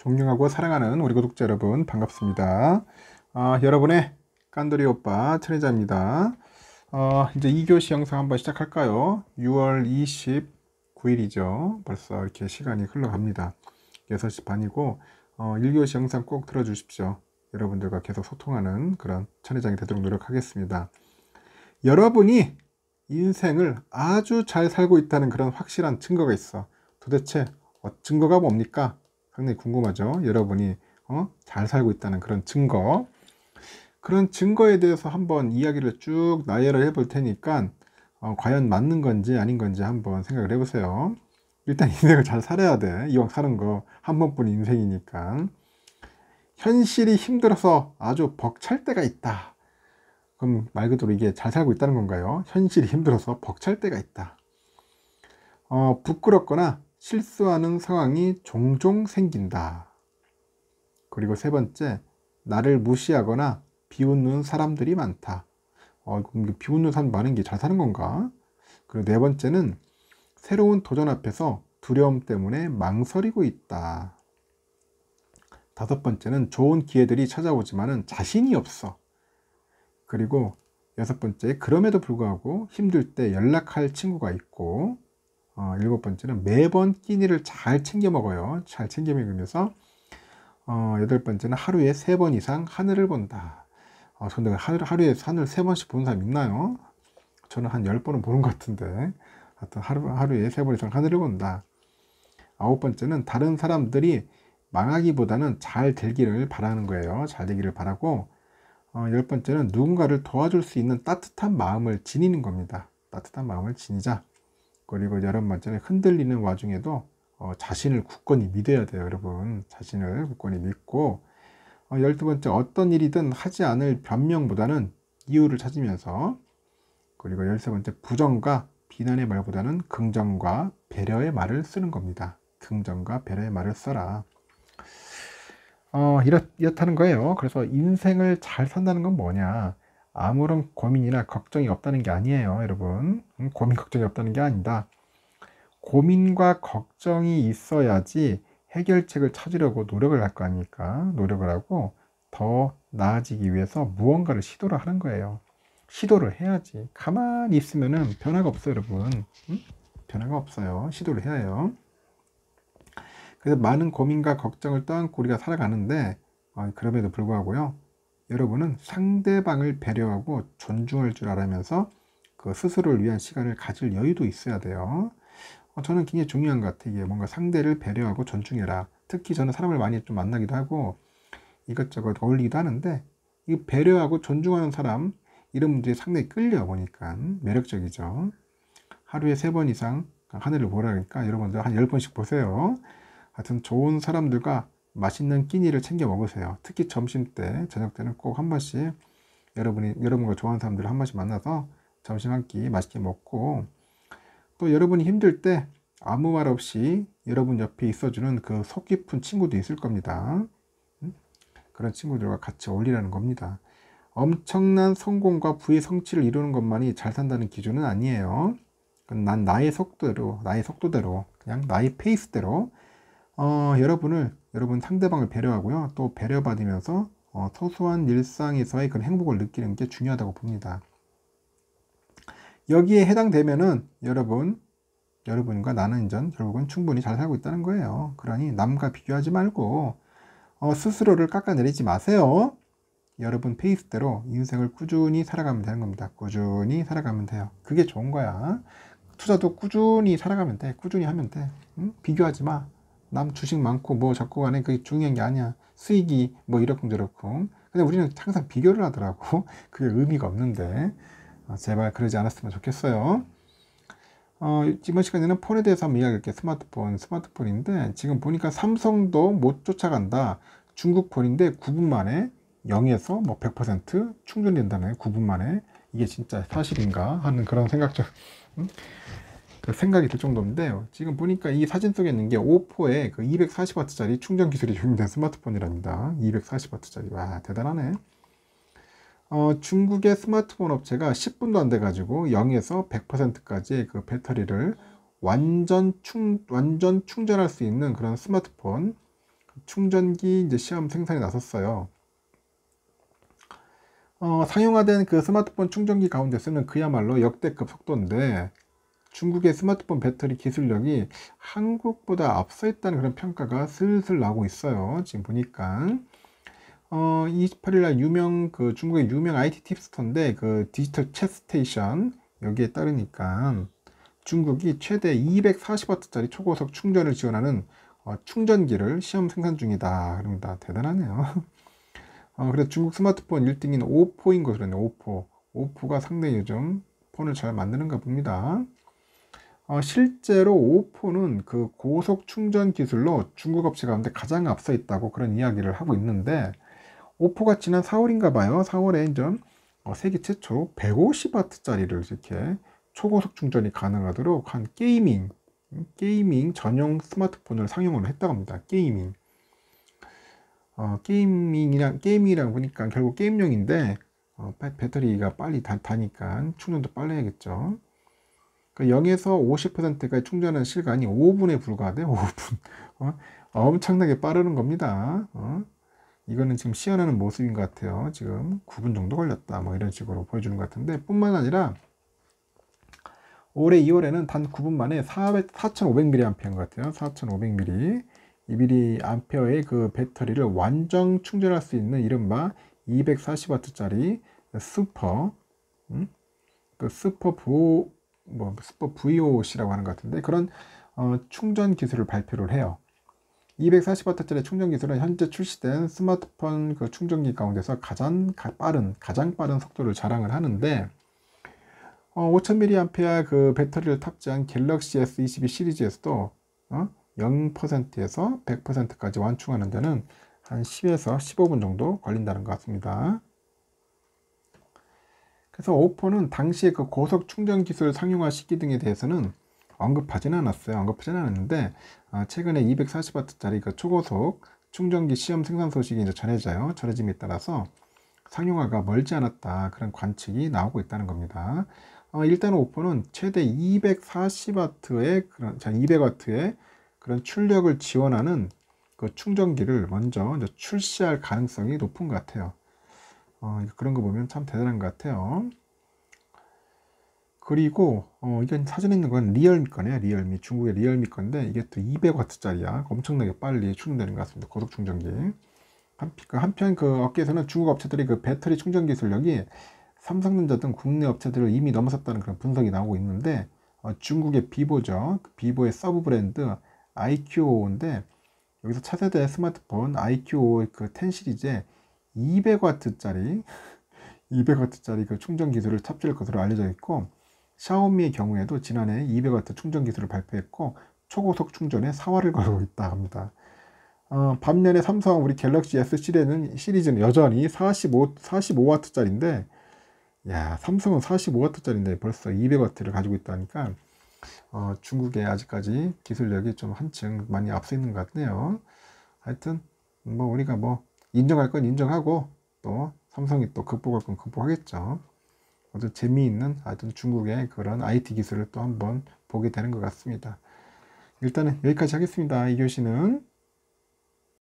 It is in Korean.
존경하고 사랑하는 우리 구독자 여러분 반갑습니다. 아, 여러분의 깐돌이 오빠 천혜자입니다. 어, 이제 2교시 영상 한번 시작할까요? 6월 29일이죠. 벌써 이렇게 시간이 흘러갑니다. 6시 반이고 어, 1교시 영상 꼭 들어주십시오. 여러분들과 계속 소통하는 그런 천혜장이 되도록 노력하겠습니다. 여러분이 인생을 아주 잘 살고 있다는 그런 확실한 증거가 있어. 도대체 어, 증거가 뭡니까? 굉장히 궁금하죠. 여러분이 어? 잘 살고 있다는 그런 증거. 그런 증거에 대해서 한번 이야기를 쭉 나열을 해 볼 테니까 어, 과연 맞는 건지 아닌 건지 한번 생각을 해보세요. 일단 인생을 잘 살아야 돼. 이왕 사는 거 한 번뿐 인생이니까. 현실이 힘들어서 아주 벅찰 때가 있다. 그럼 말 그대로 이게 잘 살고 있다는 건가요? 현실이 힘들어서 벅찰 때가 있다. 어, 부끄럽거나 실수하는 상황이 종종 생긴다. 그리고 세 번째, 나를 무시하거나 비웃는 사람들이 많다. 어, 비웃는 사람 많은 게 잘 사는 건가? 그리고 네 번째는 새로운 도전 앞에서 두려움 때문에 망설이고 있다. 다섯 번째는 좋은 기회들이 찾아오지만은 자신이 없어. 그리고 여섯 번째, 그럼에도 불구하고 힘들 때 연락할 친구가 있고, 어, 일곱 번째는 매번 끼니를 잘 챙겨 먹어요. 잘 챙겨 먹으면서 어, 여덟 번째는 하루에 세 번 이상 하늘을 본다. 어, 근데 하루, 에 하늘 세 번씩 보는 사람 있나요? 저는 한 열 번은 보는 것 같은데 하여튼 하루, 하루에 세 번 이상 하늘을 본다. 아홉 번째는 다른 사람들이 망하기보다는 잘 되기를 바라는 거예요. 잘 되기를 바라고 어, 열 번째는 누군가를 도와줄 수 있는 따뜻한 마음을 지니는 겁니다. 따뜻한 마음을 지니자. 그리고 여러 번째는 흔들리는 와중에도 어, 자신을 굳건히 믿어야 돼요, 여러분. 자신을 굳건히 믿고 어, 열두 번째 어떤 일이든 하지 않을 변명보다는 이유를 찾으면서 그리고 열세 번째 부정과 비난의 말보다는 긍정과 배려의 말을 쓰는 겁니다. 긍정과 배려의 말을 써라. 어, 이렇, 이렇다는 거예요. 그래서 인생을 잘 산다는 건 뭐냐? 아무런 고민이나 걱정이 없다는 게 아니에요, 여러분. 음, 고민, 걱정이 없다는 게 아니다. 고민과 걱정이 있어야지 해결책을 찾으려고 노력을 할 거 아닙니까? 노력을 하고 더 나아지기 위해서 무언가를 시도를 하는 거예요. 시도를 해야지. 가만히 있으면은 변화가 없어요, 여러분. 응? 음? 변화가 없어요. 시도를 해야 해요. 그래서 많은 고민과 걱정을 떠안고 우리가 살아가는데, 어, 그럼에도 불구하고요. 여러분은 상대방을 배려하고 존중할 줄 알면서 아그 스스로를 위한 시간을 가질 여유도 있어야 돼요. 어, 저는 굉장히 중요한 것 같아요. 이게 뭔가 상대를 배려하고 존중해라. 특히 저는 사람을 많이 좀 만나기도 하고 이것저것 어울리기도 하는데 이 배려하고 존중하는 사람 이런 문제에 상당히 끌려 보니까 매력적이죠. 하루에 세 번 이상 하늘을 보라니까 여러분들 한 열번씩 보세요. 하여튼 좋은 사람들과 맛있는 끼니를 챙겨 먹으세요. 특히 점심 때, 저녁 때는 꼭 한 번씩 여러분이 여러분과 좋아하는 사람들을 한 번씩 만나서 점심 한 끼 맛있게 먹고 또 여러분이 힘들 때 아무 말 없이 여러분 옆에 있어주는 그 속 깊은 친구도 있을 겁니다. 음? 그런 친구들과 같이 어울리라는 겁니다. 엄청난 성공과 부의 성취를 이루는 것만이 잘 산다는 기준은 아니에요. 난 나의 속도대로, 나의 속도대로, 그냥 나의 페이스대로 어, 여러분을 여러분 상대방을 배려하고요. 또 배려받으면서 어, 소소한 일상에서의 그런 행복을 느끼는 게 중요하다고 봅니다. 여기에 해당되면은 여러분, 여러분과 나는 전 결국은 충분히 잘 살고 있다는 거예요. 그러니 남과 비교하지 말고 어, 스스로를 깎아내리지 마세요. 여러분 페이스대로 인생을 꾸준히 살아가면 되는 겁니다. 꾸준히 살아가면 돼요. 그게 좋은 거야. 투자도 꾸준히 살아가면 돼. 꾸준히 하면 돼. 응? 비교하지 마. 남 주식 많고 뭐 자꾸 간에 그게 중요한 게 아니야. 수익이 뭐 이렇고 저렇고. 근데 우리는 항상 비교를 하더라고. 그게 의미가 없는데. 어, 제발 그러지 않았으면 좋겠어요. 어, 이번 시간에는 폰에 대해서 한번 이야기할게요. 스마트폰, 스마트폰인데 지금 보니까 삼성도 못 쫓아간다. 중국 폰인데 9분 만에 0에서 뭐100% 충전된다네. 9분 만에. 이게 진짜 사실인가 하는 그런 생각 좀. 음? 그 생각이 들 정도인데 요 지금 보니까 이 사진 속에 있는 게 오포의 그 240W짜리 충전 기술이 적용된 스마트폰이랍니다. 240W짜리 와 대단하네. 어, 중국의 스마트폰 업체가 10분도 안 돼가지고 0에서 100%까지 그 배터리를 완전 충 완전 충전할 수 있는 그런 스마트폰 충전기 이제 시험 생산에 나섰어요. 어, 상용화된 그 스마트폰 충전기 가운데 쓰는 그야말로 역대급 속도인데 중국의 스마트폰 배터리 기술력이 한국보다 앞서 있다는 그런 평가가 슬슬 나고 오 있어요. 지금 보니까. 어, 28일날 유명, 그 중국의 유명 IT 팁스터인데 그 디지털 체스테이션 여기에 따르니까 중국이 최대 240W짜리 초고속 충전을 지원하는 어, 충전기를 시험 생산 중이다. 그럽니다. 대단하네요. 어, 그래서 중국 스마트폰 1등인 오포인 것으로 했네요. 오포. 오포가 상당히 요즘 폰을 잘 만드는가 봅니다. 어, 실제로 오포는 그 고속 충전 기술로 중국 업체 가운데 가장 앞서 있다고 그런 이야기를 하고 있는데 오포가 지난 4월인가 봐요. 4월에 이제 어, 세계 최초로 150W짜리를 이렇게 초고속 충전이 가능하도록 한 게이밍 음, 게이밍 전용 스마트폰을 상용으로 했다고 합니다. 게이밍 어, 게이밍이랑 게이밍이랑 보니까 결국 게임용인데 어, 배터리가 빨리 다, 다니까 충전도 빨리 해야겠죠. 0에서 그러니까 50%까지 충전하는 시간이 5분에 불과하대 5분 어? 엄청나게 빠르는 겁니다 어? 이거는 지금 시연하는 모습인 것 같아요 지금 9분 정도 걸렸다 뭐 이런 식으로 보여주는 것 같은데 뿐만 아니라 올해 2월에는 단 9분 만에 4,500mA인 h 것 같아요 4,500mAh 2mAh의 그 배터리를 완전 충전할 수 있는 이른바 240W짜리 슈퍼 음? 그 슈퍼 보, 뭐 수법 VOC라고 하는 것 같은데 그런 어, 충전 기술을 발표를 해요. 240W짜리 충전 기술은 현재 출시된 스마트폰 그 충전기 가운데서 가장 빠른 가장 빠른 속도를 자랑을 하는데 어, 5000mAh 그 배터리를 탑재한 갤럭시 S22 시리즈에서도 어? 0%에서 100%까지 완충하는 데는 한 10에서 15분 정도 걸린다는 것 같습니다. 그래서 오포는 당시에 그 고속 충전 기술 상용화 시기 등에 대해서는 언급하지는 않았어요. 언급하지는 않았는데 아, 최근에 240W짜리 그 초고속 충전기 시험 생산 소식이 이제 전해져요. 전해짐에 따라서 상용화가 멀지 않았다 그런 관측이 나오고 있다는 겁니다. 어, 일단 오퍼는 최대 240W의 그런 자 200W의 그런 출력을 지원하는 그 충전기를 먼저 출시할 가능성이 높은 것 같아요. 어, 그런 거 보면 참 대단한 것 같아요. 그리고 어, 이건 사진에 있는 건 리얼미 거네요. 리얼미 중국의 리얼미 건데 이게 또 200W짜리야. 엄청나게 빨리 충전되는 것 같습니다. 고속 충전기. 한, 편그 그 업계에서는 중국 업체들이 그 배터리 충전 기술력이 삼성전자 등 국내 업체들을 이미 넘어섰다는 그런 분석이 나오고 있는데 어, 중국의 비보죠. 그 비보의 서브 브랜드 IQO인데 여기서 차세대 스마트폰 IQO 그10 시리즈에 200W짜리 200W짜리 그 충전 기술을 탑재할 것으로 알려져 있고 샤오미의 경우에도 지난해 200W 충전 기술을 발표했고 초고속 충전에 사활을 걸고 있다 합니다. 어, 반면에 삼성 우리 갤럭시 S 시리즈는, 시리즈는 여전히 45 45W짜리인데 야 삼성은 45W짜리인데 벌써 200W를 가지고 있다니까 어, 중국에 아직까지 기술력이 좀 한층 많이 앞서 있는 것 같네요. 하여튼 뭐 우리가 뭐 인정할 건 인정하고 또 삼성이 또 극복할 건 극복하겠죠. 아주 재미있는 아주 중국의 그런 IT 기술을 또 한번 보게 되는 것 같습니다. 일단은 여기까지 하겠습니다. 이 교시는